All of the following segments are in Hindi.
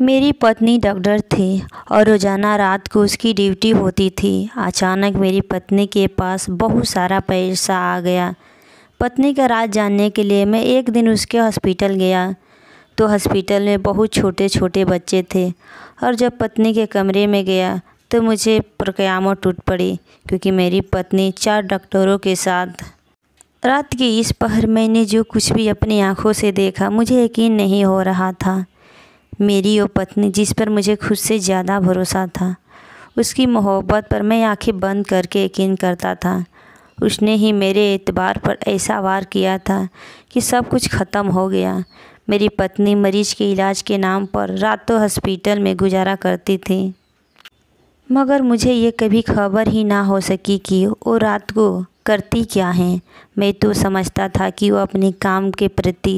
मेरी पत्नी डॉक्टर थी और रोज़ाना रात को उसकी ड्यूटी होती थी अचानक मेरी पत्नी के पास बहुत सारा पैसा आ गया पत्नी का राज जानने के लिए मैं एक दिन उसके हॉस्पिटल गया तो हॉस्पिटल में बहुत छोटे छोटे बच्चे थे और जब पत्नी के कमरे में गया तो मुझे प्रक्यामत टूट पड़ी क्योंकि मेरी पत्नी चार डॉक्टरों के साथ रात के इस पहर मैंने जो कुछ भी अपनी आँखों से देखा मुझे यकीन नहीं हो रहा था मेरी वो पत्नी जिस पर मुझे खुद से ज़्यादा भरोसा था उसकी मोहब्बत पर मैं आंखें बंद करके यकीन करता था उसने ही मेरे एतबार पर ऐसा वार किया था कि सब कुछ ख़त्म हो गया मेरी पत्नी मरीज के इलाज के नाम पर रातों हॉस्पिटल में गुजारा करती थी मगर मुझे ये कभी खबर ही ना हो सकी कि वो रात को करती क्या हैं मैं तो समझता था कि वो अपने काम के प्रति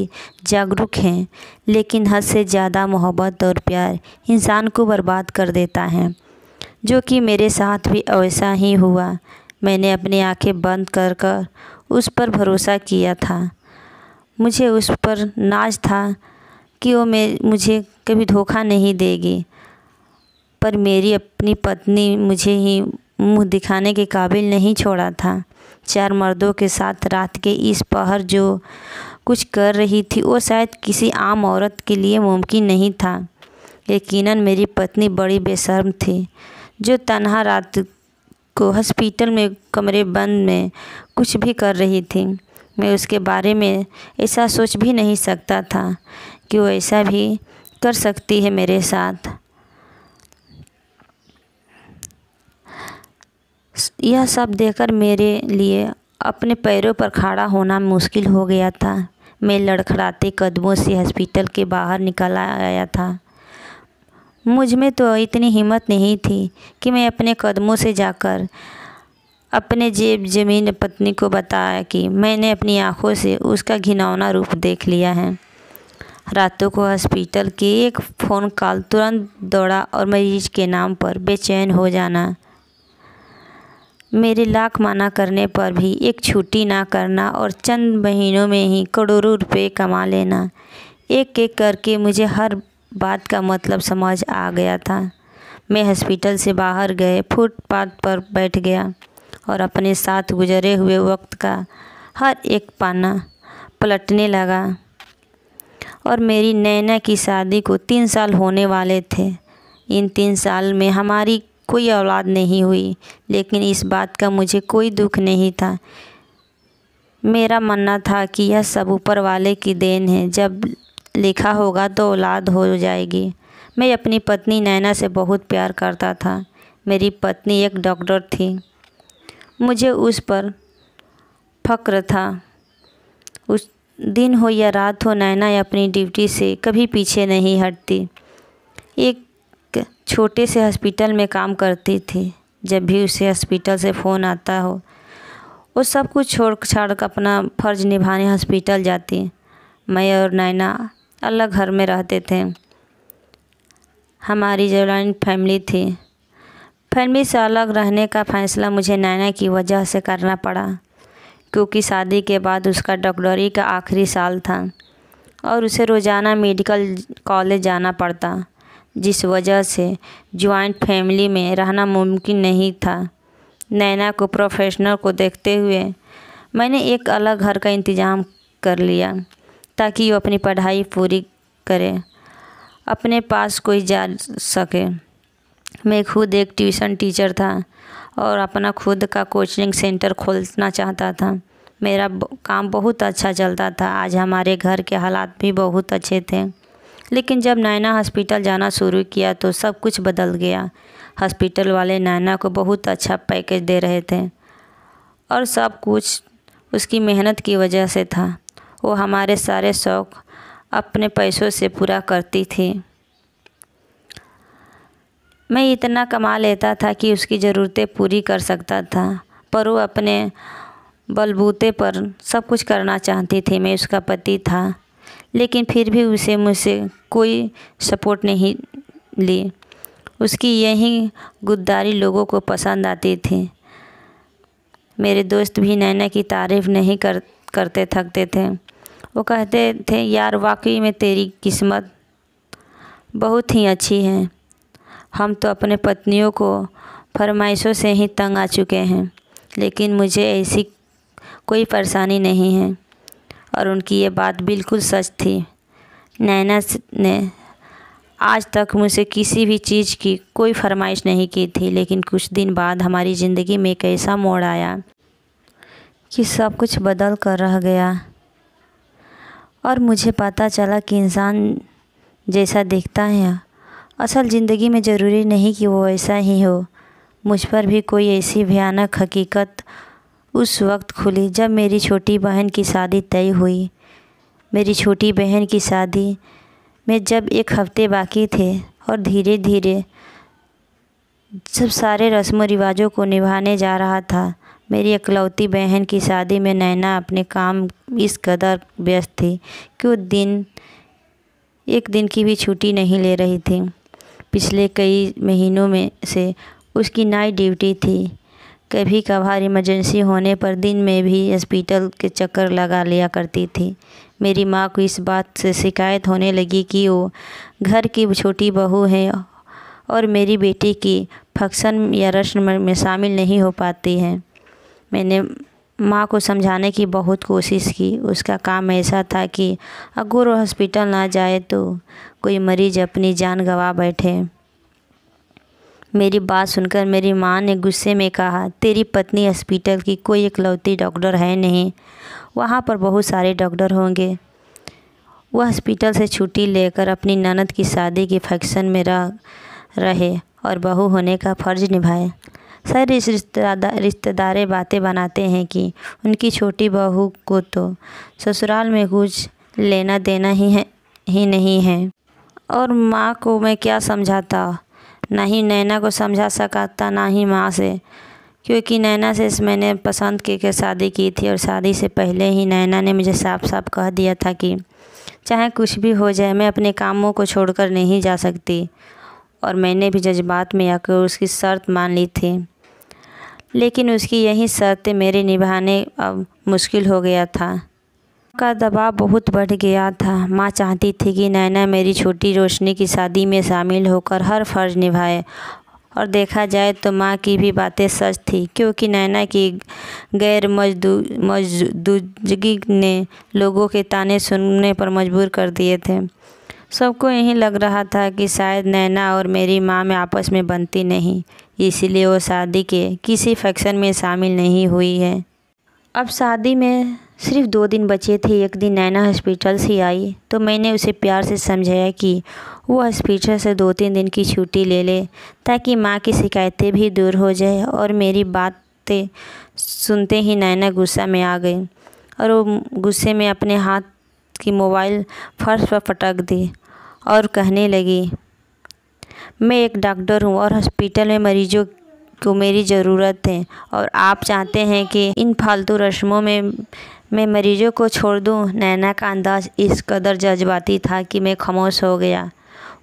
जागरूक हैं लेकिन हद से ज़्यादा मोहब्बत और प्यार इंसान को बर्बाद कर देता है जो कि मेरे साथ भी ऐसा ही हुआ मैंने अपनी आंखें बंद कर कर उस पर भरोसा किया था मुझे उस पर नाज था कि वो मे मुझे कभी धोखा नहीं देगी पर मेरी अपनी पत्नी मुझे ही मुंह दिखाने के काबिल नहीं छोड़ा था चार मर्दों के साथ रात के इस पहर जो कुछ कर रही थी वो शायद किसी आम औरत के लिए मुमकिन नहीं था यकीनन मेरी पत्नी बड़ी बेशर्म थी जो तनहा रात को हॉस्पिटल में कमरे बंद में कुछ भी कर रही थी मैं उसके बारे में ऐसा सोच भी नहीं सकता था कि वो ऐसा भी कर सकती है मेरे साथ यह सब देखकर मेरे लिए अपने पैरों पर खड़ा होना मुश्किल हो गया था मैं लड़खड़ाते कदमों से हॉस्पिटल के बाहर निकल आया था मुझ में तो इतनी हिम्मत नहीं थी कि मैं अपने कदमों से जाकर अपने जेब जमीन पत्नी को बताया कि मैंने अपनी आंखों से उसका घिनौना रूप देख लिया है रातों को हॉस्पिटल के एक फ़ोन कॉल तुरंत दौड़ा और मरीज के नाम पर बेचैन हो जाना मेरे लाख माना करने पर भी एक छुट्टी ना करना और चंद महीनों में ही करोड़ों रुपए कमा लेना एक एक करके मुझे हर बात का मतलब समझ आ गया था मैं हॉस्पिटल से बाहर गए फुटपाथ पर बैठ गया और अपने साथ गुजरे हुए वक्त का हर एक पाना पलटने लगा और मेरी नैना की शादी को तीन साल होने वाले थे इन तीन साल में हमारी कोई औलाद नहीं हुई लेकिन इस बात का मुझे कोई दुख नहीं था मेरा मानना था कि यह सब ऊपर वाले की देन है जब लिखा होगा तो औलाद हो जाएगी मैं अपनी पत्नी नैना से बहुत प्यार करता था मेरी पत्नी एक डॉक्टर थी मुझे उस पर फ़क्र था उस दिन हो या रात हो नैना अपनी ड्यूटी से कभी पीछे नहीं हटती एक छोटे से हॉस्पिटल में काम करती थी जब भी उसे हॉस्पिटल से फ़ोन आता हो वो सब कुछ छोड़ छाड़ कर अपना फ़र्ज निभाने हॉस्पिटल जाती मैं और नैना अलग घर में रहते थे हमारी जॉइंट फैमिली थी फैमिली से अलग रहने का फ़ैसला मुझे नैना की वजह से करना पड़ा क्योंकि शादी के बाद उसका डॉक्टरी का आखिरी साल था और उसे रोज़ाना मेडिकल कॉलेज जाना पड़ता जिस वजह से जॉइंट फैमिली में रहना मुमकिन नहीं था नैना को प्रोफेशनल को देखते हुए मैंने एक अलग घर का इंतज़ाम कर लिया ताकि वो अपनी पढ़ाई पूरी करे अपने पास कोई जा सके मैं खुद एक ट्यूशन टीचर था और अपना खुद का कोचिंग सेंटर खोलना चाहता था मेरा काम बहुत अच्छा चलता था आज हमारे घर के हालात भी बहुत अच्छे थे लेकिन जब नैना हॉस्पिटल जाना शुरू किया तो सब कुछ बदल गया हॉस्पिटल वाले नैना को बहुत अच्छा पैकेज दे रहे थे और सब कुछ उसकी मेहनत की वजह से था वो हमारे सारे शौक़ अपने पैसों से पूरा करती थी मैं इतना कमा लेता था कि उसकी ज़रूरतें पूरी कर सकता था पर वो अपने बलबूते पर सब कुछ करना चाहती थी मैं उसका पति था लेकिन फिर भी उसे मुझसे कोई सपोर्ट नहीं ली उसकी यही गुद्दारी लोगों को पसंद आती थी मेरे दोस्त भी नैना की तारीफ़ नहीं कर करते थकते थे वो कहते थे यार वाकई में तेरी किस्मत बहुत ही अच्छी है हम तो अपने पत्नियों को फरमाइशों से ही तंग आ चुके हैं लेकिन मुझे ऐसी कोई परेशानी नहीं है और उनकी ये बात बिल्कुल सच थी नैना ने आज तक मुझसे किसी भी चीज़ की कोई फरमाइश नहीं की थी लेकिन कुछ दिन बाद हमारी ज़िंदगी में एक ऐसा मोड़ आया कि सब कुछ बदल कर रह गया और मुझे पता चला कि इंसान जैसा दिखता है असल ज़िंदगी में ज़रूरी नहीं कि वो ऐसा ही हो मुझ पर भी कोई ऐसी भयानक हकीकत उस वक्त खुली जब मेरी छोटी बहन की शादी तय हुई मेरी छोटी बहन की शादी में जब एक हफ्ते बाकी थे और धीरे धीरे सब सारे रस्म रिवाजों को निभाने जा रहा था मेरी अकलौती बहन की शादी में नैना अपने काम इस कदर व्यस्त थी कि वो दिन एक दिन की भी छुट्टी नहीं ले रही थी पिछले कई महीनों में से उसकी नाई ड्यूटी थी कभी कभार इमरजेंसी होने पर दिन में भी हॉस्पिटल के चक्कर लगा लिया करती थी मेरी माँ को इस बात से शिकायत होने लगी कि वो घर की छोटी बहू है और मेरी बेटी की फंक्शन या रस्म में शामिल नहीं हो पाती है मैंने माँ को समझाने की बहुत कोशिश की उसका काम ऐसा था कि अगर वो हॉस्पिटल ना जाए तो कोई मरीज़ अपनी जान गवा बैठे मेरी बात सुनकर मेरी माँ ने गुस्से में कहा तेरी पत्नी हॉस्पिटल की कोई इकलौती डॉक्टर है नहीं वहाँ पर बहुत सारे डॉक्टर होंगे वह हॉस्पिटल से छुट्टी लेकर अपनी ननद की शादी के फंक्शन में रह रहे और बहू होने का फर्ज निभाए सारे रिश्तेदार रिश्तेदारे बातें बनाते हैं कि उनकी छोटी बहू को तो ससुराल में कुछ लेना देना ही है ही नहीं है और माँ को मैं क्या समझाता ना ही नैना को समझा सका था ना ही माँ से क्योंकि नैना से मैंने पसंद के के शादी की थी और शादी से पहले ही नैना ने मुझे साफ साफ कह दिया था कि चाहे कुछ भी हो जाए मैं अपने कामों को छोड़कर नहीं जा सकती और मैंने भी जज्बात में आकर उसकी शर्त मान ली थी लेकिन उसकी यही शर्तें मेरे निभाने अब मुश्किल हो गया था का दबाव बहुत बढ़ गया था माँ चाहती थी कि नैना मेरी छोटी रोशनी की शादी में शामिल होकर हर फर्ज निभाए और देखा जाए तो माँ की भी बातें सच थी क्योंकि नैना की गैर मजदू मजदूजगी ने लोगों के ताने सुनने पर मजबूर कर दिए थे सबको यही लग रहा था कि शायद नैना और मेरी माँ में आपस में बनती नहीं इसीलिए वो शादी के किसी फंक्शन में शामिल नहीं हुई है अब शादी में सिर्फ दो दिन बचे थे एक दिन नैना हॉस्पिटल से आई तो मैंने उसे प्यार से समझाया कि वो हॉस्पिटल से दो तीन दिन की छुट्टी ले ले ताकि माँ की शिकायतें भी दूर हो जाए और मेरी बातें सुनते ही नैना गुस्सा में आ गई और वो गुस्से में अपने हाथ की मोबाइल फर्श पर पटक दी और कहने लगी मैं एक डॉक्टर हूँ और हॉस्पिटल में मरीजों को मेरी ज़रूरत है और आप चाहते हैं कि इन फालतू रस्मों में मैं मरीजों को छोड़ दूँ नैना का अंदाज़ इस कदर जज्बाती था कि मैं खामोश हो गया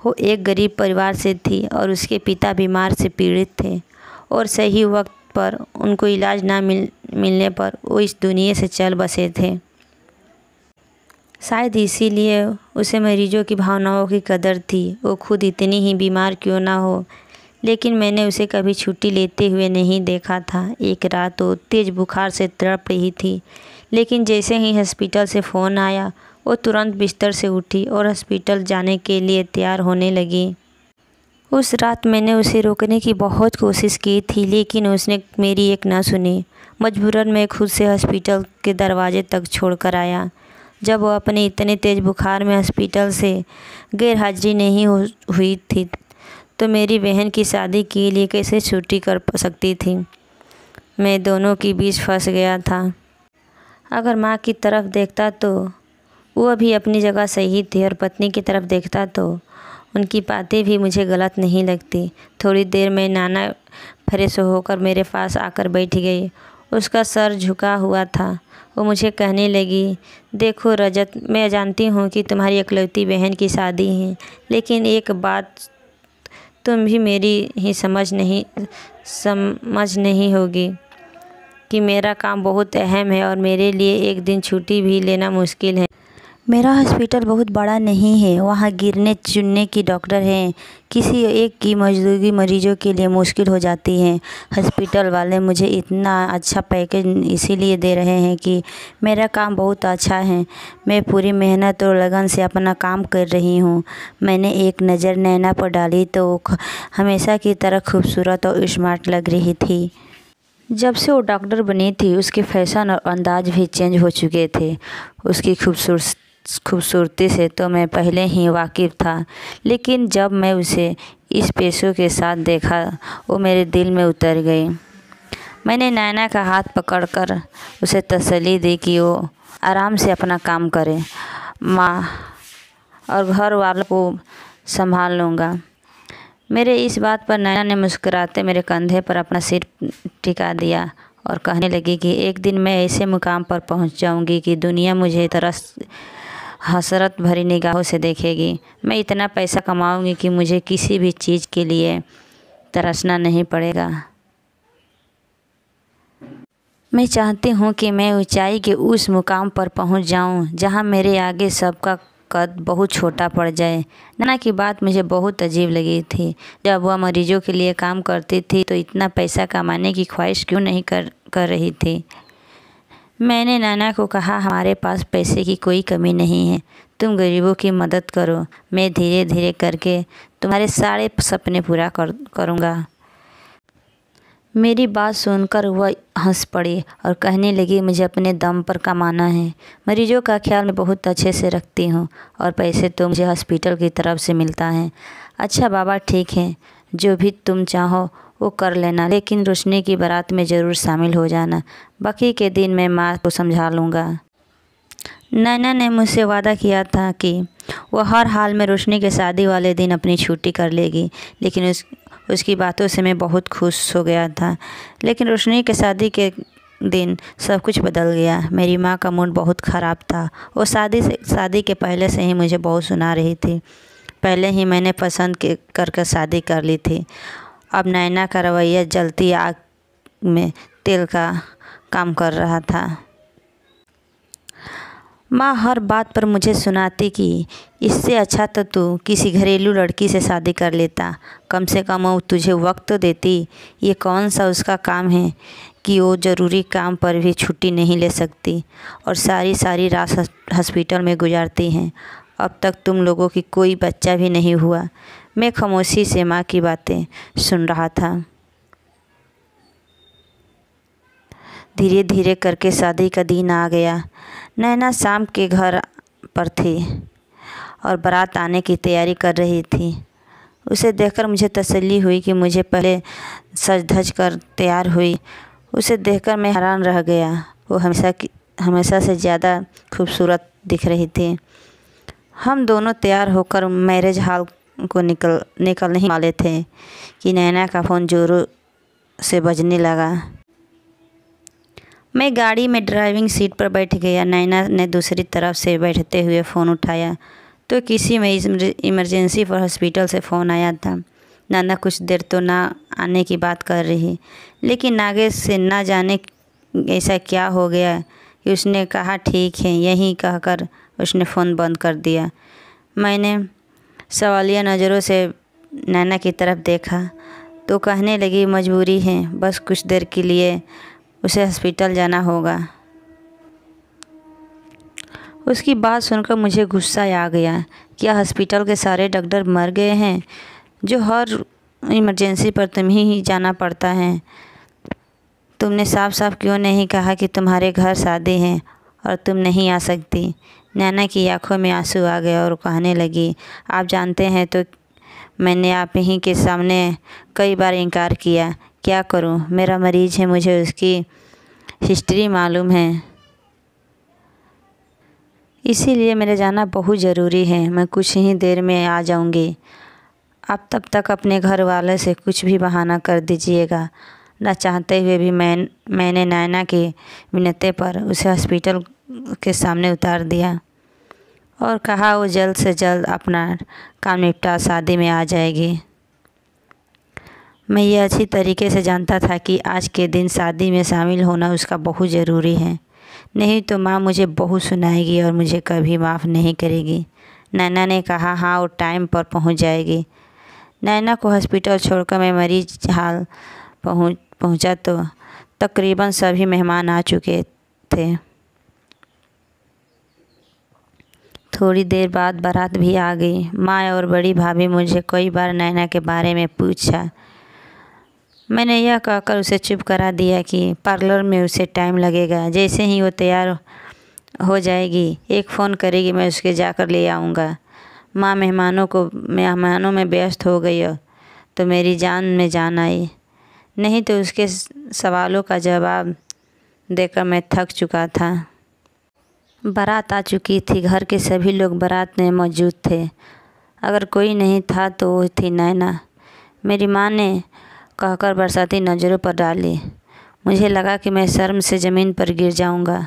वो एक गरीब परिवार से थी और उसके पिता बीमार से पीड़ित थे और सही वक्त पर उनको इलाज ना मिल मिलने पर वो इस दुनिया से चल बसे थे शायद इसीलिए उसे मरीजों की भावनाओं की कदर थी वो खुद इतनी ही बीमार क्यों ना हो लेकिन मैंने उसे कभी छुट्टी लेते हुए नहीं देखा था एक रात वो तेज़ बुखार से तड़प रही थी लेकिन जैसे ही हॉस्पिटल से फ़ोन आया वो तुरंत बिस्तर से उठी और हॉस्पिटल जाने के लिए तैयार होने लगी उस रात मैंने उसे रोकने की बहुत कोशिश की थी लेकिन उसने मेरी एक ना सुनी मजबूरन मैं खुद से हॉस्पिटल के दरवाजे तक छोड़ कर आया जब वो अपने इतने तेज़ बुखार में हॉस्पिटल से गैरहाजिरी नहीं हुई थी तो मेरी बहन की शादी के लिए कैसे छुट्टी कर सकती थी मैं दोनों के बीच फंस गया था अगर माँ की तरफ देखता तो वह भी अपनी जगह सही थी और पत्नी की तरफ देखता तो उनकी बातें भी मुझे गलत नहीं लगती थोड़ी देर में नाना फ्रेश होकर मेरे पास आकर बैठ गई उसका सर झुका हुआ था वो मुझे कहने लगी देखो रजत मैं जानती हूँ कि तुम्हारी अकलौती बहन की शादी है लेकिन एक बात तुम भी मेरी ही समझ नहीं समझ नहीं होगी कि मेरा काम बहुत अहम है और मेरे लिए एक दिन छुट्टी भी लेना मुश्किल है मेरा हॉस्पिटल बहुत बड़ा नहीं है वहाँ गिरने चुनने की डॉक्टर हैं किसी एक की मजदूरी मरीजों के लिए मुश्किल हो जाती है हॉस्पिटल वाले मुझे इतना अच्छा पैकेज इसीलिए दे रहे हैं कि मेरा काम बहुत अच्छा है मैं पूरी मेहनत और लगन से अपना काम कर रही हूँ मैंने एक नज़र नैना पर डाली तो हमेशा की तरह खूबसूरत और स्मार्ट लग रही थी जब से वो डॉक्टर बनी थी उसके फैशन और अंदाज भी चेंज हो चुके थे उसकी खूबसूरत खूबसूरती से तो मैं पहले ही वाकिफ़ था लेकिन जब मैं उसे इस पेशों के साथ देखा वो मेरे दिल में उतर गई मैंने नैना का हाथ पकड़कर उसे तसली दी कि वो आराम से अपना काम करे माँ और घर वालों को संभाल लूँगा मेरे इस बात पर नैना ने मुस्कुराते मेरे कंधे पर अपना सिर टिका दिया और कहने लगी कि एक दिन मैं ऐसे मुकाम पर पहुंच जाऊंगी कि दुनिया मुझे तरस हसरत भरी निगाहों से देखेगी मैं इतना पैसा कमाऊंगी कि मुझे किसी भी चीज़ के लिए तरसना नहीं पड़ेगा मैं चाहती हूँ कि मैं ऊंचाई के उस मुकाम पर पहुँच जाऊँ जहाँ मेरे आगे सबका कद बहुत छोटा पड़ जाए नाना की बात मुझे बहुत अजीब लगी थी जब वह मरीजों के लिए काम करती थी तो इतना पैसा कमाने की ख्वाहिश क्यों नहीं कर कर रही थी मैंने नाना को कहा हमारे पास पैसे की कोई कमी नहीं है तुम गरीबों की मदद करो मैं धीरे धीरे करके तुम्हारे सारे सपने पूरा कर करूँगा मेरी बात सुनकर वह हंस पड़ी और कहने लगी मुझे अपने दम पर कमाना है मरीजों का ख्याल मैं बहुत अच्छे से रखती हूँ और पैसे तो मुझे हॉस्पिटल की तरफ से मिलता है अच्छा बाबा ठीक है जो भी तुम चाहो वो कर लेना लेकिन रोशनी की बारात में ज़रूर शामिल हो जाना बाकी के दिन मैं माँ को समझा लूँगा नैना ने मुझसे वादा किया था कि वह हर हाल में रोशनी के शादी वाले दिन अपनी छुट्टी कर लेगी लेकिन उस उसकी बातों से मैं बहुत खुश हो गया था लेकिन रोशनी के शादी के दिन सब कुछ बदल गया मेरी माँ का मूड बहुत ख़राब था वो शादी से शादी के पहले से ही मुझे बहुत सुना रही थी पहले ही मैंने पसंद के करके शादी कर ली थी अब नैना का रवैया जलती आग में तेल का काम कर रहा था माँ हर बात पर मुझे सुनाती कि इससे अच्छा तो तू किसी घरेलू लड़की से शादी कर लेता कम से कम वो तुझे वक्त तो देती ये कौन सा उसका काम है कि वो ज़रूरी काम पर भी छुट्टी नहीं ले सकती और सारी सारी रात हॉस्पिटल में गुजारती हैं अब तक तुम लोगों की कोई बच्चा भी नहीं हुआ मैं खामोशी से माँ की बातें सुन रहा था धीरे धीरे करके शादी का दिन आ गया नैना शाम के घर पर थी और बारात आने की तैयारी कर रही थी उसे देखकर मुझे तसल्ली हुई कि मुझे पहले सज धज कर तैयार हुई उसे देखकर मैं हैरान रह गया वो हमेशा की हमेशा से ज़्यादा खूबसूरत दिख रही थी हम दोनों तैयार होकर मैरिज हॉल को निकल निकल नहीं वाले थे कि नैना का फ़ोन जोरों से बजने लगा मैं गाड़ी में ड्राइविंग सीट पर बैठ गया नैना ने दूसरी तरफ से बैठते हुए फ़ोन उठाया तो किसी में इमरजेंसी पर हॉस्पिटल से फ़ोन आया था नाना कुछ देर तो ना आने की बात कर रही लेकिन नागेश से ना जाने ऐसा क्या हो गया कि उसने कहा ठीक है यहीं कहकर उसने फ़ोन बंद कर दिया मैंने सवालिया नज़रों से नैना की तरफ देखा तो कहने लगी मजबूरी है बस कुछ देर के लिए उसे हॉस्पिटल जाना होगा उसकी बात सुनकर मुझे गुस्सा आ गया क्या हॉस्पिटल के सारे डॉक्टर मर गए हैं जो हर इमरजेंसी पर तुम्हें ही जाना पड़ता है तुमने साफ साफ क्यों नहीं कहा कि तुम्हारे घर शादी है और तुम नहीं आ सकती नैना की आंखों में आंसू आ गए और कहने लगी आप जानते हैं तो मैंने आप ही के सामने कई बार इनकार किया क्या करूं मेरा मरीज़ है मुझे उसकी हिस्ट्री मालूम है इसीलिए मेरे जाना बहुत ज़रूरी है मैं कुछ ही देर में आ जाऊंगी आप तब तक अपने घर वाले से कुछ भी बहाना कर दीजिएगा न चाहते हुए भी मैं मैंने नैना की विनती पर उसे हॉस्पिटल के सामने उतार दिया और कहा वो जल्द से जल्द अपना काम निपटा शादी में आ जाएगी मैं ये अच्छी तरीके से जानता था कि आज के दिन शादी में शामिल होना उसका बहुत ज़रूरी है नहीं तो माँ मुझे बहुत सुनाएगी और मुझे कभी माफ़ नहीं करेगी नैना ने कहा हाँ और टाइम पर पहुँच जाएगी नैना को हॉस्पिटल छोड़कर मैं मरीज हाल पहुँच पहुँचा तो तकरीबन सभी मेहमान आ चुके थे थोड़ी देर बाद बारात भी आ गई माँ और बड़ी भाभी मुझे कई बार नैना के बारे में पूछा मैंने यह कहकर उसे चुप करा दिया कि पार्लर में उसे टाइम लगेगा जैसे ही वो तैयार हो जाएगी एक फ़ोन करेगी मैं उसके जाकर ले आऊँगा माँ मेहमानों को मेहमानों में व्यस्त हो गई तो मेरी जान में जान आई नहीं तो उसके सवालों का जवाब देकर मैं थक चुका था बारात आ चुकी थी घर के सभी लोग बारात में मौजूद थे अगर कोई नहीं था तो वो थी नैना मेरी माँ ने कहकर बरसाती नज़रों पर डाली मुझे लगा कि मैं शर्म से ज़मीन पर गिर जाऊंगा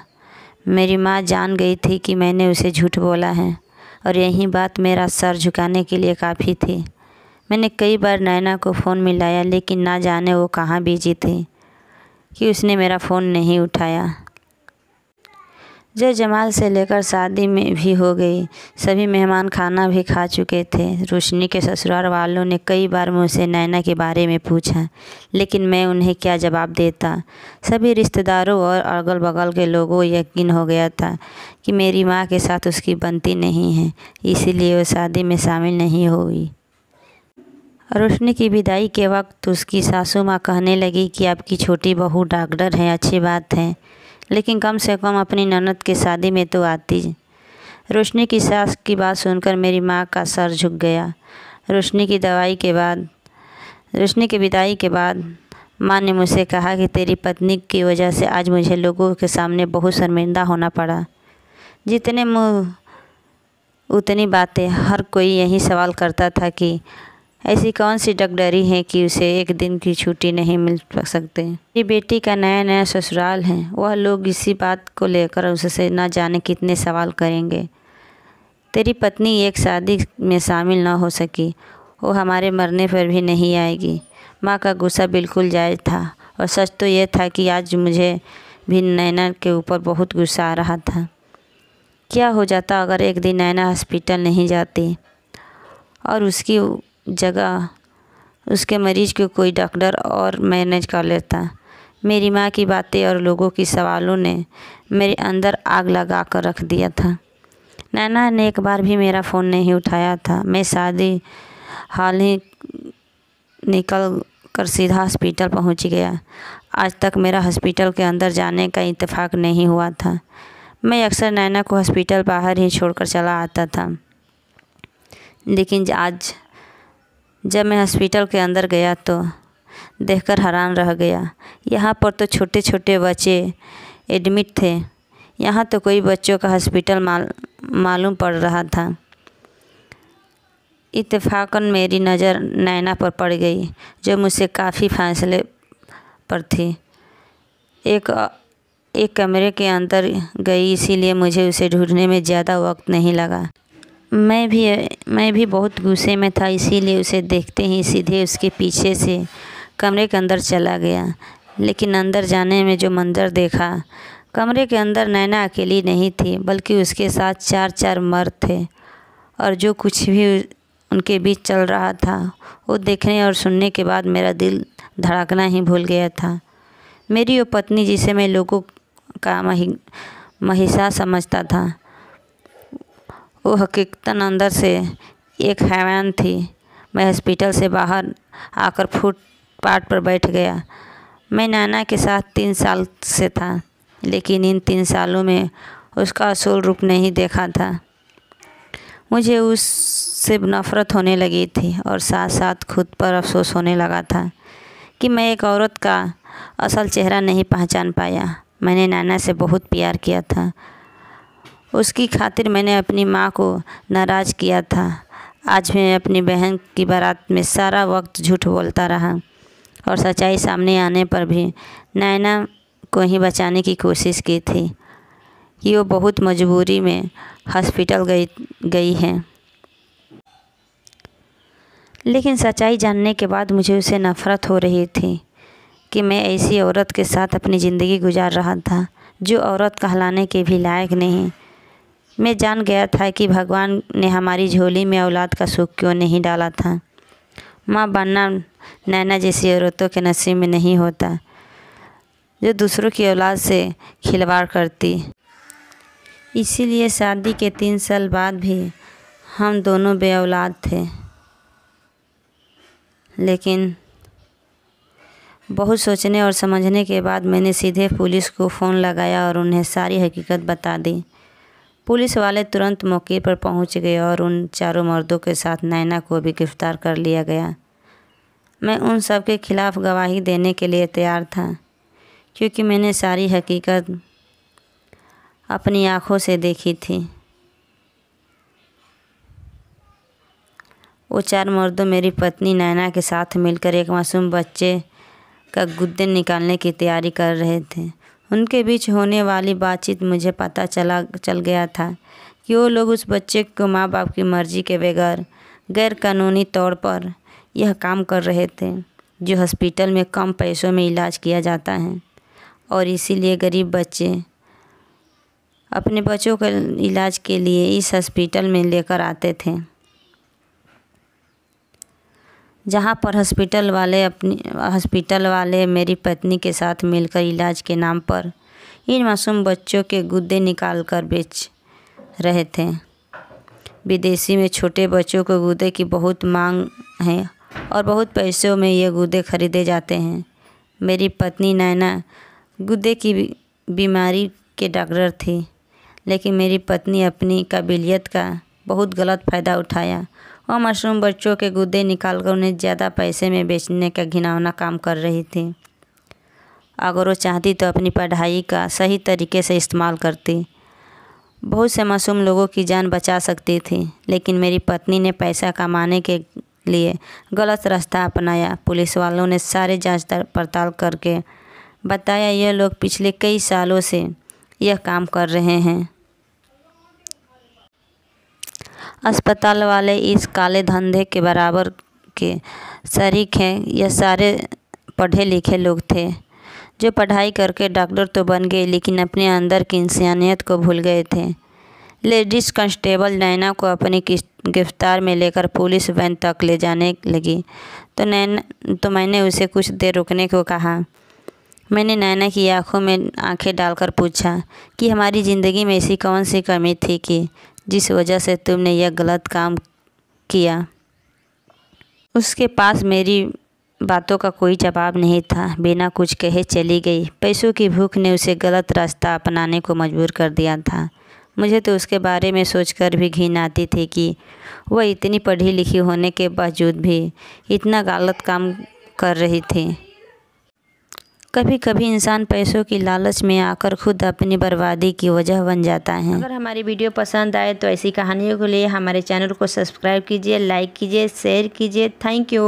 मेरी माँ जान गई थी कि मैंने उसे झूठ बोला है और यही बात मेरा सर झुकाने के लिए काफ़ी थी मैंने कई बार नैना को फ़ोन मिलाया लेकिन ना जाने वो कहाँ बिजी थी कि उसने मेरा फ़ोन नहीं उठाया जय जमाल से लेकर शादी में भी हो गई सभी मेहमान खाना भी खा चुके थे रोशनी के ससुराल वालों ने कई बार मुझसे नैना के बारे में पूछा लेकिन मैं उन्हें क्या जवाब देता सभी रिश्तेदारों और अगल बगल के लोगों यकीन हो गया था कि मेरी माँ के साथ उसकी बनती नहीं है इसीलिए वो शादी में शामिल नहीं हुई रोशनी की विदाई के वक्त उसकी सासू माँ कहने लगी कि आपकी छोटी बहू डॉक्टर है अच्छी बात है लेकिन कम से कम अपनी ननद की शादी में तो आती रोशनी की सास की बात सुनकर मेरी माँ का सर झुक गया रोशनी की दवाई के बाद रोशनी की विदाई के बाद माँ ने मुझसे कहा कि तेरी पत्नी की वजह से आज मुझे लोगों के सामने बहुत शर्मिंदा होना पड़ा जितने मुँह उतनी बातें हर कोई यही सवाल करता था कि ऐसी कौन सी डगडरी है कि उसे एक दिन की छुट्टी नहीं मिल सकते मेरी बेटी का नया नया ससुराल है वह लोग इसी बात को लेकर उससे न जाने कितने सवाल करेंगे तेरी पत्नी एक शादी में शामिल न हो सकी वो हमारे मरने पर भी नहीं आएगी माँ का गुस्सा बिल्कुल जायज़ था और सच तो यह था कि आज मुझे भी नैना के ऊपर बहुत गुस्सा आ रहा था क्या हो जाता अगर एक दिन नैना हॉस्पिटल नहीं जाती और उसकी जगह उसके मरीज़ को कोई डॉक्टर और मैनेज कर लेता मेरी माँ की बातें और लोगों की सवालों ने मेरे अंदर आग लगा कर रख दिया था नैना ने एक बार भी मेरा फ़ोन नहीं उठाया था मैं शादी हाल ही निकल कर सीधा हॉस्पिटल पहुंच गया आज तक मेरा हॉस्पिटल के अंदर जाने का इतफाक़ नहीं हुआ था मैं अक्सर नैना को हॉस्पिटल बाहर ही छोड़कर चला आता था लेकिन आज जब मैं हॉस्पिटल के अंदर गया तो देखकर हैरान रह गया यहाँ पर तो छोटे छोटे बच्चे एडमिट थे यहाँ तो कोई बच्चों का हॉस्पिटल माल, मालूम पड़ रहा था इतफाक़न मेरी नज़र नैना पर पड़ गई जो मुझसे काफ़ी फासले पर थी एक एक कमरे के अंदर गई इसीलिए मुझे उसे ढूंढने में ज़्यादा वक्त नहीं लगा मैं भी मैं भी बहुत गुस्से में था इसीलिए उसे देखते ही सीधे उसके पीछे से कमरे के अंदर चला गया लेकिन अंदर जाने में जो मंज़र देखा कमरे के अंदर नैना अकेली नहीं थी बल्कि उसके साथ चार चार मर्द थे और जो कुछ भी उनके बीच चल रहा था वो देखने और सुनने के बाद मेरा दिल धड़कना ही भूल गया था मेरी वो पत्नी जिसे मैं लोगों का मही महिषा समझता था वो हकीकतन अंदर से एक हैवान थी मैं हॉस्पिटल से बाहर आकर फुट पाट पर बैठ गया मैं नाना के साथ तीन साल से था लेकिन इन तीन सालों में उसका असूल रूप नहीं देखा था मुझे उससे नफ़रत होने लगी थी और साथ साथ खुद पर अफसोस होने लगा था कि मैं एक औरत का असल चेहरा नहीं पहचान पाया मैंने नाना से बहुत प्यार किया था उसकी खातिर मैंने अपनी माँ को नाराज़ किया था आज मैं अपनी बहन की बारात में सारा वक्त झूठ बोलता रहा और सच्चाई सामने आने पर भी नैना को ही बचाने की कोशिश की थी कि वो बहुत मजबूरी में हॉस्पिटल गई गई है लेकिन सच्चाई जानने के बाद मुझे उसे नफ़रत हो रही थी कि मैं ऐसी औरत के साथ अपनी ज़िंदगी गुजार रहा था जो औरत कहलाने के भी लायक नहीं मैं जान गया था कि भगवान ने हमारी झोली में औलाद का सुख क्यों नहीं डाला था माँ बनना नैना जैसी औरतों के नसीब में नहीं होता जो दूसरों की औलाद से खिलवाड़ करती इसीलिए शादी के तीन साल बाद भी हम दोनों बे औलाद थे लेकिन बहुत सोचने और समझने के बाद मैंने सीधे पुलिस को फ़ोन लगाया और उन्हें सारी हकीकत बता दी पुलिस वाले तुरंत मौके पर पहुंच गए और उन चारों मर्दों के साथ नैना को भी गिरफ्तार कर लिया गया मैं उन सब के खिलाफ़ गवाही देने के लिए तैयार था क्योंकि मैंने सारी हकीकत अपनी आँखों से देखी थी वो चार मर्दों मेरी पत्नी नैना के साथ मिलकर एक मासूम बच्चे का गुद्दे निकालने की तैयारी कर रहे थे उनके बीच होने वाली बातचीत मुझे पता चला चल गया था कि वो लोग उस बच्चे को माँ बाप की मर्ज़ी के बगैर गैरकानूनी तौर पर यह काम कर रहे थे जो हॉस्पिटल में कम पैसों में इलाज किया जाता है और इसीलिए गरीब बच्चे अपने बच्चों के इलाज के लिए इस हॉस्पिटल में लेकर आते थे जहाँ पर हॉस्पिटल वाले अपनी हॉस्पिटल वाले मेरी पत्नी के साथ मिलकर इलाज के नाम पर इन मासूम बच्चों के गुद्दे निकाल कर बेच रहे थे विदेशी में छोटे बच्चों के गुदे की बहुत मांग है और बहुत पैसों में ये गुदे खरीदे जाते हैं मेरी पत्नी नैना गुदे की बीमारी के डॉक्टर थी लेकिन मेरी पत्नी अपनी काबिलियत का बहुत गलत फ़ायदा उठाया और मशरूम बच्चों के गुदे निकालकर उन्हें ज़्यादा पैसे में बेचने का घिनौना काम कर रही थी अगर वो चाहती तो अपनी पढ़ाई का सही तरीके से इस्तेमाल करती बहुत से मासूम लोगों की जान बचा सकती थी लेकिन मेरी पत्नी ने पैसा कमाने के लिए गलत रास्ता अपनाया पुलिस वालों ने सारे जांच पड़ताल करके बताया यह लोग पिछले कई सालों से यह काम कर रहे हैं अस्पताल वाले इस काले धंधे के बराबर के शरीक हैं यह सारे पढ़े लिखे लोग थे जो पढ़ाई करके डॉक्टर तो बन गए लेकिन अपने अंदर की इंसानियत को भूल गए थे लेडीज कांस्टेबल नैना को अपनी गिरफ्तार में लेकर पुलिस वैन तक ले जाने लगी तो नैना तो मैंने उसे कुछ देर रुकने को कहा मैंने नैना की आंखों में आंखें डालकर पूछा कि हमारी ज़िंदगी में ऐसी कौन सी कमी थी कि जिस वजह से तुमने यह गलत काम किया उसके पास मेरी बातों का कोई जवाब नहीं था बिना कुछ कहे चली गई पैसों की भूख ने उसे गलत रास्ता अपनाने को मजबूर कर दिया था मुझे तो उसके बारे में सोचकर भी घिन आती थी कि वह इतनी पढ़ी लिखी होने के बावजूद भी इतना गलत काम कर रही थी कभी कभी इंसान पैसों की लालच में आकर खुद अपनी बर्बादी की वजह बन जाता है अगर हमारी वीडियो पसंद आए तो ऐसी कहानियों के लिए हमारे चैनल को सब्सक्राइब कीजिए लाइक कीजिए शेयर कीजिए थैंक यू